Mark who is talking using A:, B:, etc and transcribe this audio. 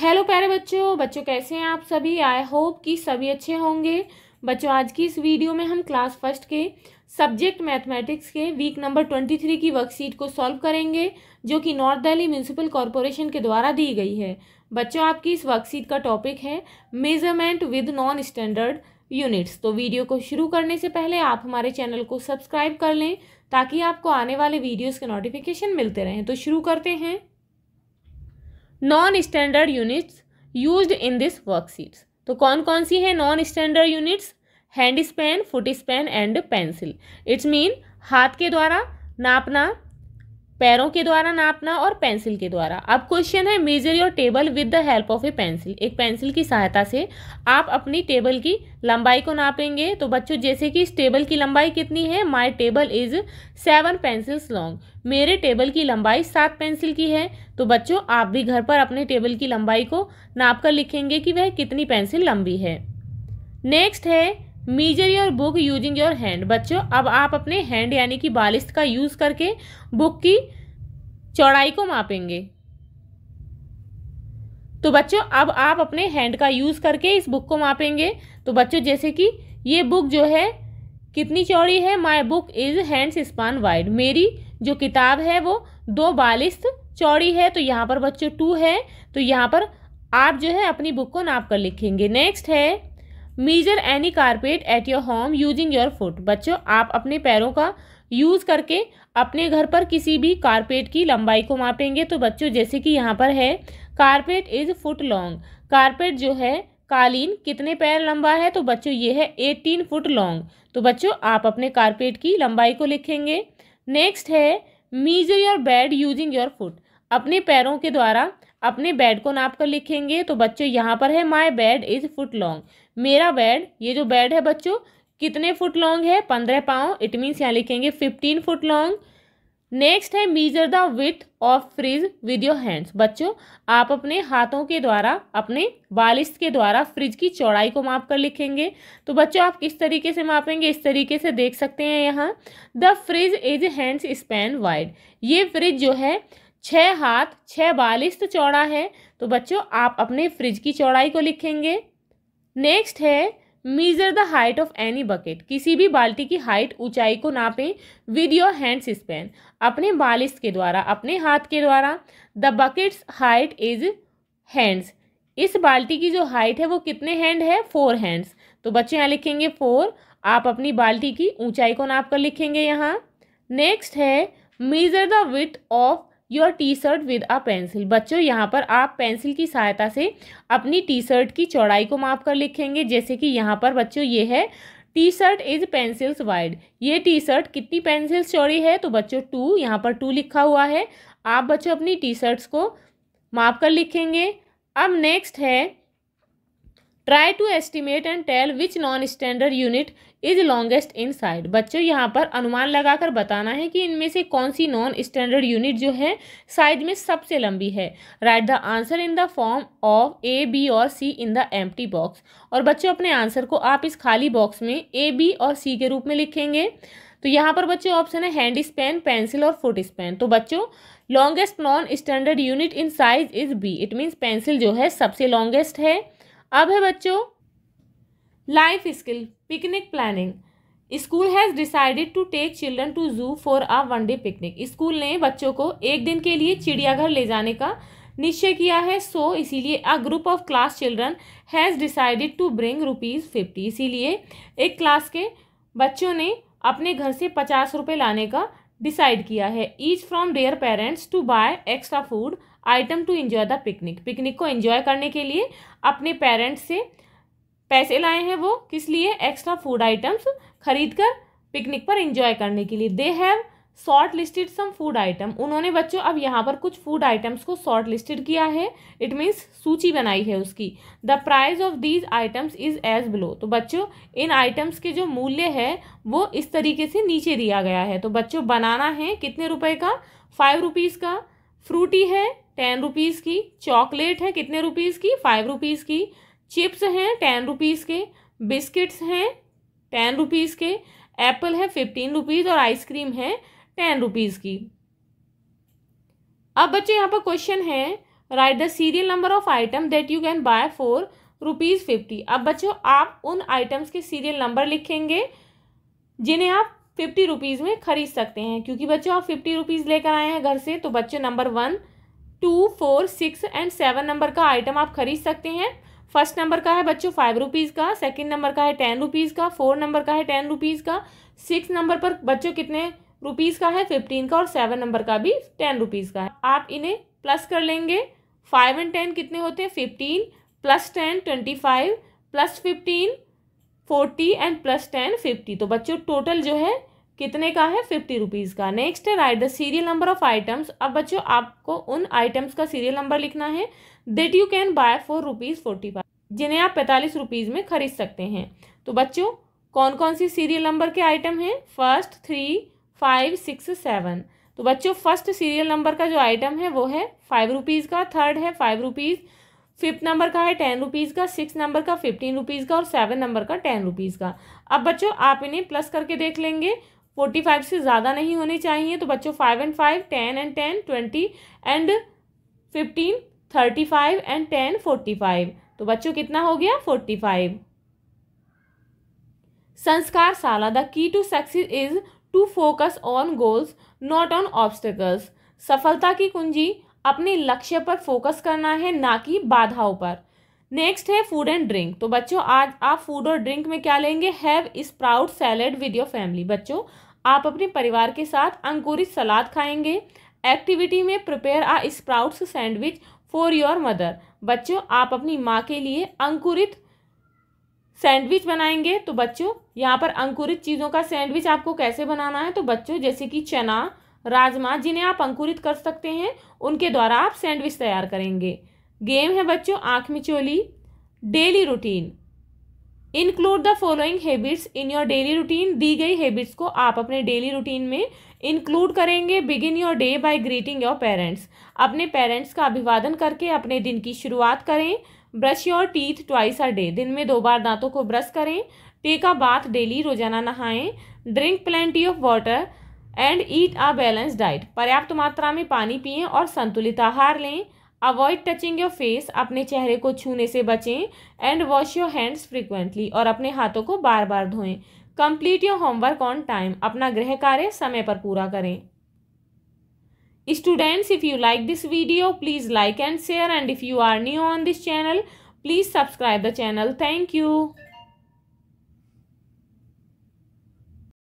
A: hello प्यारे बच्चों बच्चों कैसे हैं आप सभी आई होप कि सभी अच्छे होंगे बच्चों आज की इस वीडियो में हम क्लास फर्स्ट के सब्जेक्ट मैथमेटिक्स के वीक नंबर ट्वेंटी थ्री की वर्कशीट को सॉल्व करेंगे जो कि नॉर्थ दिल्ली म्यूनसिपल कॉरपोरेशन के द्वारा दी गई है बच्चों आपकी इस वर्कशीट का टॉपिक है measurement with non standard units तो वीडियो को शुरू करने से पहले आप हमारे चैनल को सब्सक्राइब कर लें ताकि आपको आने वाले वीडियोज़ के नोटिफिकेशन मिलते रहें तो शुरू करते हैं non standard units use in this worksheets तो कौन कौन सी है non standard units hand span foot span and pencil it's mean हाथ के द्वारा नापना पैरों के द्वारा नापना और पेंसिल के द्वारा अब क्वेश्चन है measure your table with the help of a pencil एक पेंसिल की सहायता से आप अपनी टेबल की लंबाई को नापेंगे तो बच्चों जैसे कि इस टेबल की लंबाई कितनी है my table is seven pencils long मेरे टेबल की लंबाई सात पेंसिल की है तो बच्चों आप भी घर पर अपने टेबल की लंबाई को नाप कर लिखेंगे कि वह कितनी पेंसिल लंबी है नेक्स्ट है measure your book using your hand बच्चों अब आप अपने हैंड यानी कि बालिश का यूज़ करके बुक की चौड़ाई को मापेंगे तो बच्चों अब आप अपने हैंड का यूज़ करके इस बुक को मापेंगे तो बच्चों जैसे कि ये बुक जो है कितनी चौड़ी है my book is hands span wide मेरी जो किताब है वो दो बालिश चौड़ी है तो यहाँ पर बच्चों टू है तो यहाँ पर आप जो है अपनी बुक को नाप कर लिखेंगे नेक्स्ट है measure any carpet at your home using your foot बच्चों आप अपने पैरों का यूज़ करके अपने घर पर किसी भी कारपेट की लंबाई को मापेंगे तो बच्चों जैसे कि यहाँ पर है carpet is foot long carpet जो है कालीन कितने पैर लंबा है तो बच्चों ये है एटीन फुट लॉन्ग तो बच्चों आप अपने कारपेट की लंबाई को लिखेंगे नेक्स्ट है measure your bed using your foot अपने पैरों के द्वारा अपने बेड को नाप कर लिखेंगे तो बच्चों यहाँ पर है my bed is foot long मेरा बेड ये जो बेड है बच्चों कितने फुट लॉन्ग है पंद्रह पाँव इट मीन्स यहाँ लिखेंगे फिफ्टीन फुट लॉन्ग नेक्स्ट है measure the width of fridge with your hands बच्चों आप अपने हाथों के द्वारा अपने बालिश के द्वारा फ्रिज की चौड़ाई को माप कर लिखेंगे तो बच्चों आप किस तरीके से मापेंगे इस तरीके से देख सकते हैं यहाँ the fridge is hands span wide ये फ्रिज जो है छः हाथ छः बालिस्त तो चौड़ा है तो बच्चों आप अपने फ्रिज की चौड़ाई को लिखेंगे नेक्स्ट है measure the height of any bucket किसी भी बाल्टी की हाइट ऊंचाई को नापें विद योर हैंड्स स्पेन अपने बालिश के द्वारा अपने हाथ के द्वारा the bucket's height is hands इस बाल्टी की जो हाइट है वो कितने हैंड है फोर हैंड्स तो बच्चे यहाँ लिखेंगे फोर आप अपनी बाल्टी की ऊंचाई को नाप कर लिखेंगे यहाँ नेक्स्ट है measure the width of your T shirt with a pencil बच्चों यहाँ पर आप पेंसिल की सहायता से अपनी टी शर्ट की चौड़ाई को माप कर लिखेंगे जैसे कि यहाँ पर बच्चों ये है T shirt is pencils wide ये टी शर्ट कितनी पेंसिल्स चौड़ी है तो बच्चों टू यहाँ पर टू लिखा हुआ है आप बच्चों अपनी टी शर्ट्स को माप कर लिखेंगे अब नेक्स्ट है try to estimate and tell which non standard unit is longest in size बच्चों यहाँ पर अनुमान लगाकर बताना है कि इनमें से कौन सी नॉन स्टैंडर्ड यूनिट जो है साइड में सबसे लंबी है write the answer in the form of A B और C in the T box और बच्चों अपने आंसर को आप इस खाली बॉक्स में ए बी और सी के रूप में लिखेंगे तो यहाँ पर बच्चों ऑप्शन है हैंड स्पेन पेंसिल और फुट स्पेन तो बच्चों longest non standard unit in size is B it means pencil जो है सबसे लॉन्गेस्ट है अब है बच्चों life skill picnic planning school has decided to take children to zoo for a one day picnic school ने बच्चों को एक दिन के लिए चिड़ियाघर ले जाने का निश्चय किया है सो so, इसीलिए a group of class children has decided to bring rupees fifty इसीलिए एक क्लास के बच्चों ने अपने घर से पचास रुपये लाने का डिसाइड किया है each from their parents to buy extra food item to enjoy the picnic picnic को इन्जॉय करने के लिए अपने पेरेंट्स से पैसे लाए हैं वो किस लिए एक्स्ट्रा फूड आइटम्स खरीद कर पिकनिक पर इंजॉय करने के लिए they have shortlisted some food item उन्होंने बच्चों अब यहाँ पर कुछ फूड आइटम्स को शॉर्ट लिस्टेड किया है इट मीन्स सूची बनाई है उसकी the price of these items is as below तो बच्चों इन आइटम्स के जो मूल्य है वो इस तरीके से नीचे दिया गया है तो बच्चों बनाना है कितने रुपए का फाइव रुपीज़ का फ्रूटी है टेन रुपीज़ की चॉकलेट है कितने रुपीज़ की फाइव रुपीज़ की चिप्स हैं टेन रुपीज़ के बिस्किट्स हैं टेन रुपीज़ के एप्पल है फिफ्टीन रुपीज़ और आइसक्रीम है टेन रुपीज़ की अब बच्चे यहाँ पर क्वेश्चन है write the serial number of item that you can buy for rupees fifty अब बच्चों आप उन आइटम्स के सीरियल नंबर लिखेंगे जिन्हें आप फिफ्टी रुपीज़ में खरीद सकते हैं क्योंकि बच्चों आप फिफ्टी रुपीज़ लेकर आए हैं घर से तो बच्चे number one two four six and seven number का आइटम आप खरीद सकते हैं फर्स्ट नंबर का है बच्चों फाइव रुपीज़ का सेकंड नंबर का है टेन रुपीज़ का फोर नंबर का है टेन रुपीज़ का सिक्स नंबर पर बच्चों कितने रुपीज़ का है फिफ्टीन का और सेवन नंबर का भी टेन रुपीज़ का है आप इन्हें प्लस कर लेंगे फाइव एंड टेन कितने होते हैं fifteen plus ten twenty five plus fifteen forty and plus ten fifty तो बच्चों टोटल जो है कितने का है फिफ्टी रुपीज़ का नेक्स्ट है write the serial number of items अब बच्चों आपको उन आइटम्स का सीरियल नंबर लिखना है that you can buy for rupees forty five जिन्हें आप पैंतालीस रुपीज़ में खरीद सकते हैं तो बच्चों कौन कौन सी सीरियल नंबर के आइटम हैं first three five six seven तो बच्चों फर्स्ट सीरियल नंबर का जो आइटम है वो है फाइव रुपीज़ का थर्ड है फाइव रुपीज़ फिफ्थ नंबर का है टेन रुपीज़ का सिक्स नंबर का फिफ्टीन रुपीज़ का और सेवन नंबर का टेन रुपीज़ का अब बच्चों आप इन्हें प्लस करके देख लेंगे फोर्टी फाइव से ज़्यादा नहीं होने चाहिए तो बच्चों five and five ten and ten twenty and fifteen thirty five and ten forty five तो बच्चों कितना हो गया फोर्टी फाइव संस्कार साला the key to success is to focus on goals not on obstacles सफलता की कुंजी अपने लक्ष्य पर फोकस करना है ना कि बाधाओं पर नेक्स्ट है फूड एंड ड्रिंक तो बच्चों आज आप फूड और ड्रिंक में क्या लेंगे have sprout salad with your family बच्चों आप अपने परिवार के साथ अंकुरित सलाद खाएंगे एक्टिविटी में prepare a sprouts sandwich for your mother बच्चों आप अपनी माँ के लिए अंकुरित सैंडविच बनाएंगे तो बच्चों यहाँ पर अंकुरित चीज़ों का सैंडविच आपको कैसे बनाना है तो बच्चों जैसे कि चना राजमा जिन्हें आप अंकुरित कर सकते हैं उनके द्वारा आप सैंडविच तैयार करेंगे गेम है बच्चों आँख मिचोली daily routine include the following habits in your daily routine दी गई हैबिट्स को आप अपने डेली रूटीन में इंक्लूड करेंगे begin your day by greeting your parents अपने पेरेंट्स का अभिवादन करके अपने दिन की शुरुआत करें brush your teeth twice a day दिन में दो बार दांतों को ब्रश करें टेक अ बाथ डेली रोजाना नहाएं drink plenty of water and eat a balance diet पर्याप्त मात्रा में पानी पिएं और संतुलित आहार लें अवॉइड टचिंग योर फेस अपने चेहरे को छूने से बचें and wash your hands frequently और अपने हाथों को बार बार धोएं complete your homework on time अपना गृह कार्य समय पर पूरा करें students if you like this video please like and share and if you are new on this channel please subscribe the channel thank you